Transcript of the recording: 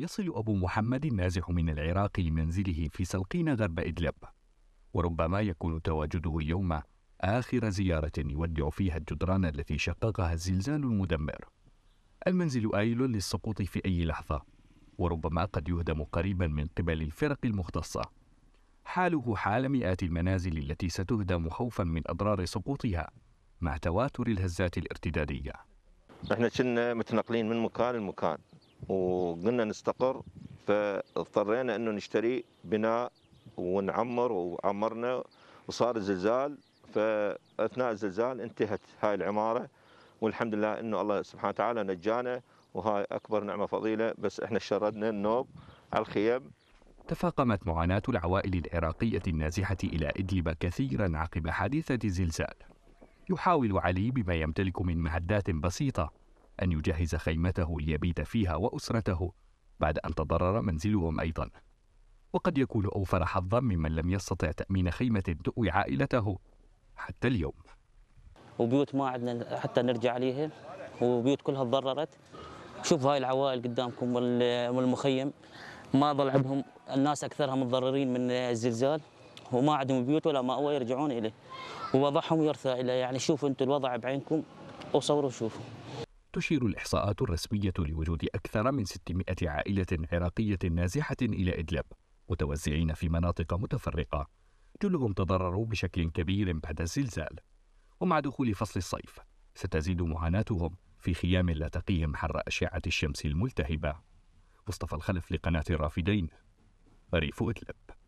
يصل أبو محمد النازح من العراق لمنزله في سلقين غرب إدلب وربما يكون تواجده اليوم آخر زيارة يودع فيها الجدران التي شققها الزلزال المدمر المنزل آيل للسقوط في أي لحظة وربما قد يهدم قريبا من قبل الفرق المختصة حاله حال مئات المنازل التي ستهدم خوفا من أضرار سقوطها مع تواتر الهزات الارتدادية نحن كنا متنقلين من مكان لمكان وقلنا نستقر فاضطرينا انه نشتري بناء ونعمر وعمرنا وصار زلزال فاثناء الزلزال انتهت هاي العماره والحمد لله انه الله سبحانه وتعالى نجانا وهاي اكبر نعمه فضيله بس احنا شردنا النوب على الخيم تفاقمت معاناة العوائل العراقية النازحة إلى إدلب كثيرا عقب حادثة زلزال يحاول علي بما يمتلك من معدات بسيطة أن يجهز خيمته ليبيت فيها وأسرته بعد أن تضرر منزلهم أيضا وقد يكون أوفر حظا ممن لم يستطع تأمين خيمة تؤوي عائلته حتى اليوم وبيوت ما عندنا حتى نرجع عليها وبيوت كلها تضررت شوف هاي العوائل قدامكم والمخيم ما ضل عندهم الناس اكثرها متضررين من الزلزال وما عندهم بيوت ولا مأوى يرجعون اليه ووضعهم يرثى اليه يعني شوفوا انتم الوضع بعينكم وصوروا شوفوا تشير الإحصاءات الرسمية لوجود أكثر من 600 عائلة عراقية نازحة إلى إدلب متوزعين في مناطق متفرقة جلهم تضرروا بشكل كبير بعد الزلزال ومع دخول فصل الصيف ستزيد معاناتهم في خيام لا تقيهم حر أشعة الشمس الملتهبة مصطفى الخلف لقناة الرافدين ريف إدلب